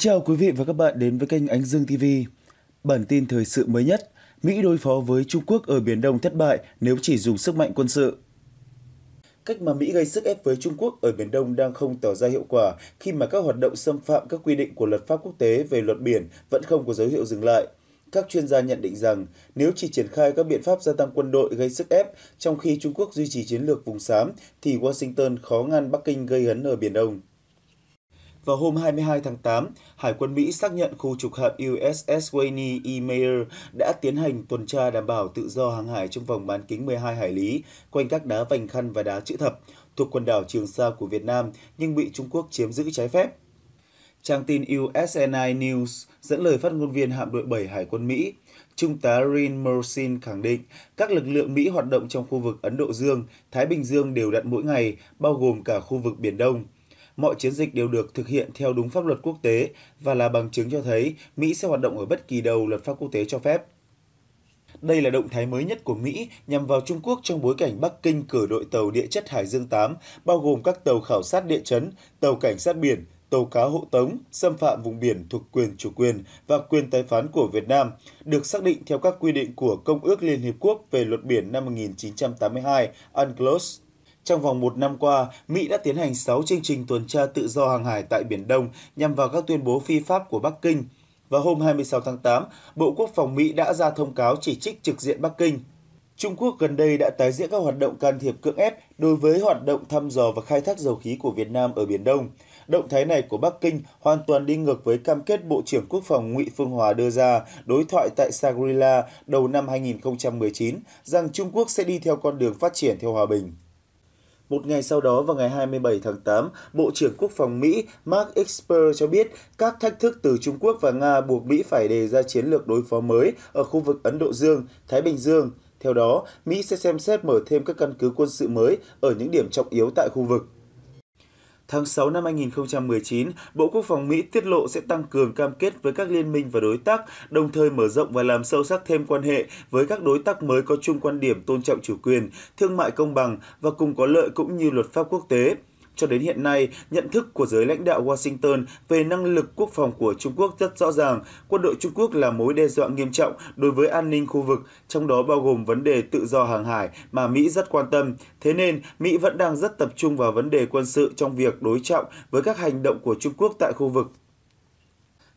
chào quý vị và các bạn đến với kênh Ánh Dương TV. Bản tin thời sự mới nhất, Mỹ đối phó với Trung Quốc ở Biển Đông thất bại nếu chỉ dùng sức mạnh quân sự. Cách mà Mỹ gây sức ép với Trung Quốc ở Biển Đông đang không tỏ ra hiệu quả khi mà các hoạt động xâm phạm các quy định của luật pháp quốc tế về luật biển vẫn không có dấu hiệu dừng lại. Các chuyên gia nhận định rằng nếu chỉ triển khai các biện pháp gia tăng quân đội gây sức ép trong khi Trung Quốc duy trì chiến lược vùng xám thì Washington khó ngăn Bắc Kinh gây hấn ở Biển Đông. Vào hôm 22 tháng 8, Hải quân Mỹ xác nhận khu trục hạm USS Wayne E. Mayer đã tiến hành tuần tra đảm bảo tự do hàng hải trong vòng bán kính 12 hải lý quanh các đá vành khăn và đá chữ thập thuộc quần đảo Trường Sa của Việt Nam nhưng bị Trung Quốc chiếm giữ trái phép. Trang tin USNI News dẫn lời phát ngôn viên hạm đội 7 Hải quân Mỹ, Trung tá Rin Morsin khẳng định các lực lượng Mỹ hoạt động trong khu vực Ấn Độ Dương, Thái Bình Dương đều đặn mỗi ngày, bao gồm cả khu vực Biển Đông – Mọi chiến dịch đều được thực hiện theo đúng pháp luật quốc tế và là bằng chứng cho thấy Mỹ sẽ hoạt động ở bất kỳ đầu luật pháp quốc tế cho phép. Đây là động thái mới nhất của Mỹ nhằm vào Trung Quốc trong bối cảnh Bắc Kinh cử đội tàu địa chất Hải Dương 8, bao gồm các tàu khảo sát địa chấn, tàu cảnh sát biển, tàu cá hộ tống xâm phạm vùng biển thuộc quyền chủ quyền và quyền tái phán của Việt Nam, được xác định theo các quy định của Công ước Liên Hiệp Quốc về luật biển năm 1982, UNCLOS. Trong vòng một năm qua, Mỹ đã tiến hành 6 chương trình tuần tra tự do hàng hải tại Biển Đông nhằm vào các tuyên bố phi pháp của Bắc Kinh. Và hôm 26 tháng 8, Bộ Quốc phòng Mỹ đã ra thông cáo chỉ trích trực diện Bắc Kinh. Trung Quốc gần đây đã tái diễn các hoạt động can thiệp cưỡng ép đối với hoạt động thăm dò và khai thác dầu khí của Việt Nam ở Biển Đông. Động thái này của Bắc Kinh hoàn toàn đi ngược với cam kết Bộ trưởng Quốc phòng Ngụy Phương Hòa đưa ra đối thoại tại Shangri-La đầu năm 2019 rằng Trung Quốc sẽ đi theo con đường phát triển theo hòa bình. Một ngày sau đó vào ngày 27 tháng 8, Bộ trưởng Quốc phòng Mỹ Mark Esper cho biết các thách thức từ Trung Quốc và Nga buộc Mỹ phải đề ra chiến lược đối phó mới ở khu vực Ấn Độ Dương, Thái Bình Dương. Theo đó, Mỹ sẽ xem xét mở thêm các căn cứ quân sự mới ở những điểm trọng yếu tại khu vực. Tháng 6 năm 2019, Bộ Quốc phòng Mỹ tiết lộ sẽ tăng cường cam kết với các liên minh và đối tác, đồng thời mở rộng và làm sâu sắc thêm quan hệ với các đối tác mới có chung quan điểm tôn trọng chủ quyền, thương mại công bằng và cùng có lợi cũng như luật pháp quốc tế. Cho đến hiện nay, nhận thức của giới lãnh đạo Washington về năng lực quốc phòng của Trung Quốc rất rõ ràng. Quân đội Trung Quốc là mối đe dọa nghiêm trọng đối với an ninh khu vực, trong đó bao gồm vấn đề tự do hàng hải mà Mỹ rất quan tâm. Thế nên, Mỹ vẫn đang rất tập trung vào vấn đề quân sự trong việc đối trọng với các hành động của Trung Quốc tại khu vực.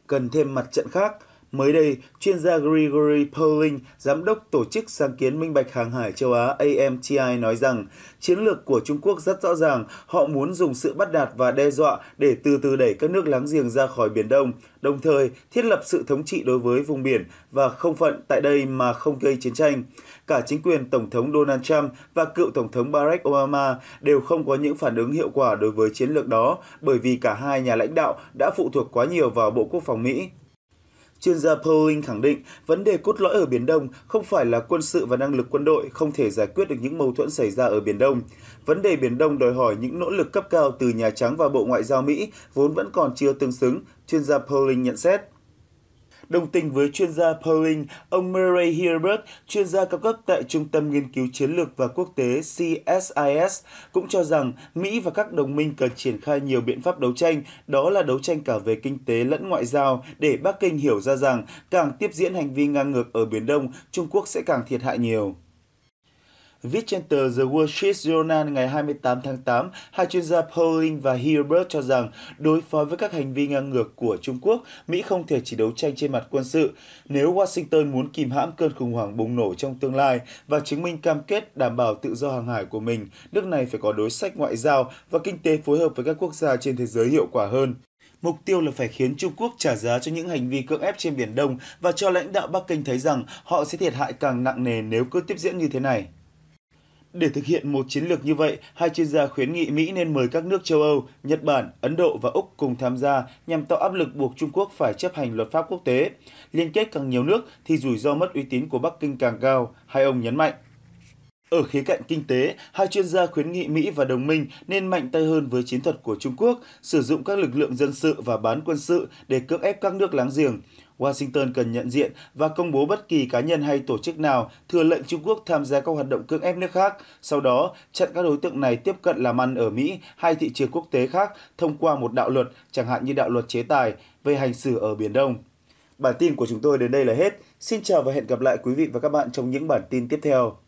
Cần thêm mặt trận khác, Mới đây, chuyên gia Gregory Poling, giám đốc tổ chức sáng kiến minh bạch hàng hải châu Á AMTI nói rằng, chiến lược của Trung Quốc rất rõ ràng, họ muốn dùng sự bắt đạt và đe dọa để từ từ đẩy các nước láng giềng ra khỏi Biển Đông, đồng thời thiết lập sự thống trị đối với vùng biển và không phận tại đây mà không gây chiến tranh. Cả chính quyền Tổng thống Donald Trump và cựu Tổng thống Barack Obama đều không có những phản ứng hiệu quả đối với chiến lược đó bởi vì cả hai nhà lãnh đạo đã phụ thuộc quá nhiều vào Bộ Quốc phòng Mỹ. Chuyên gia Pauling khẳng định vấn đề cốt lõi ở Biển Đông không phải là quân sự và năng lực quân đội không thể giải quyết được những mâu thuẫn xảy ra ở Biển Đông. Vấn đề Biển Đông đòi hỏi những nỗ lực cấp cao từ Nhà Trắng và Bộ Ngoại giao Mỹ vốn vẫn còn chưa tương xứng, chuyên gia Pauling nhận xét. Đồng tình với chuyên gia Pauling, ông Murray Hilbert, chuyên gia cao cấp tại Trung tâm Nghiên cứu Chiến lược và Quốc tế CSIS, cũng cho rằng Mỹ và các đồng minh cần triển khai nhiều biện pháp đấu tranh, đó là đấu tranh cả về kinh tế lẫn ngoại giao, để Bắc Kinh hiểu ra rằng càng tiếp diễn hành vi ngang ngược ở Biển Đông, Trung Quốc sẽ càng thiệt hại nhiều. Viết trên tờ The Wall Street Journal ngày 28 tháng 8, hai chuyên gia Pauling và Hilbert cho rằng đối phó với các hành vi ngang ngược của Trung Quốc, Mỹ không thể chỉ đấu tranh trên mặt quân sự. Nếu Washington muốn kìm hãm cơn khủng hoảng bùng nổ trong tương lai và chứng minh cam kết đảm bảo tự do hàng hải của mình, nước này phải có đối sách ngoại giao và kinh tế phối hợp với các quốc gia trên thế giới hiệu quả hơn. Mục tiêu là phải khiến Trung Quốc trả giá cho những hành vi cưỡng ép trên Biển Đông và cho lãnh đạo Bắc Kinh thấy rằng họ sẽ thiệt hại càng nặng nề nếu cứ tiếp diễn như thế này. Để thực hiện một chiến lược như vậy, hai chuyên gia khuyến nghị Mỹ nên mời các nước châu Âu, Nhật Bản, Ấn Độ và Úc cùng tham gia nhằm tạo áp lực buộc Trung Quốc phải chấp hành luật pháp quốc tế. Liên kết càng nhiều nước thì rủi ro mất uy tín của Bắc Kinh càng cao, hai ông nhấn mạnh. Ở khía cạnh kinh tế, hai chuyên gia khuyến nghị Mỹ và đồng minh nên mạnh tay hơn với chiến thuật của Trung Quốc, sử dụng các lực lượng dân sự và bán quân sự để cưỡng ép các nước láng giềng. Washington cần nhận diện và công bố bất kỳ cá nhân hay tổ chức nào thừa lệnh Trung Quốc tham gia các hoạt động cưỡng ép nước khác, sau đó chặn các đối tượng này tiếp cận làm ăn ở Mỹ hay thị trường quốc tế khác thông qua một đạo luật, chẳng hạn như đạo luật chế tài về hành xử ở Biển Đông. Bản tin của chúng tôi đến đây là hết. Xin chào và hẹn gặp lại quý vị và các bạn trong những bản tin tiếp theo.